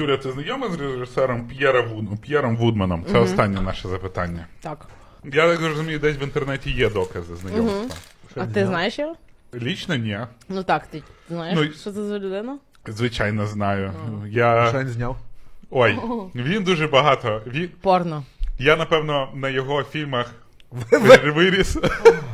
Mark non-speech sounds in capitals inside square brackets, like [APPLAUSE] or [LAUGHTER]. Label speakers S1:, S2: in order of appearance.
S1: Юля, ти знайома з режисером П'єра Вудманом? П'єром Вудманом? Це угу. останнє наше запитання. Так. Я так розумію, десь в інтернеті є докази знайомства. Угу. А ти знаєш його? Лічно ні.
S2: Ну так, ти знаєш, ну, що це за людина?
S1: Звичайно, знаю. Я... Що він зняв? Ой, [LAUGHS] він дуже багато. Він... Порно. Я, напевно, на його фільмах [LAUGHS] виріс. [LAUGHS]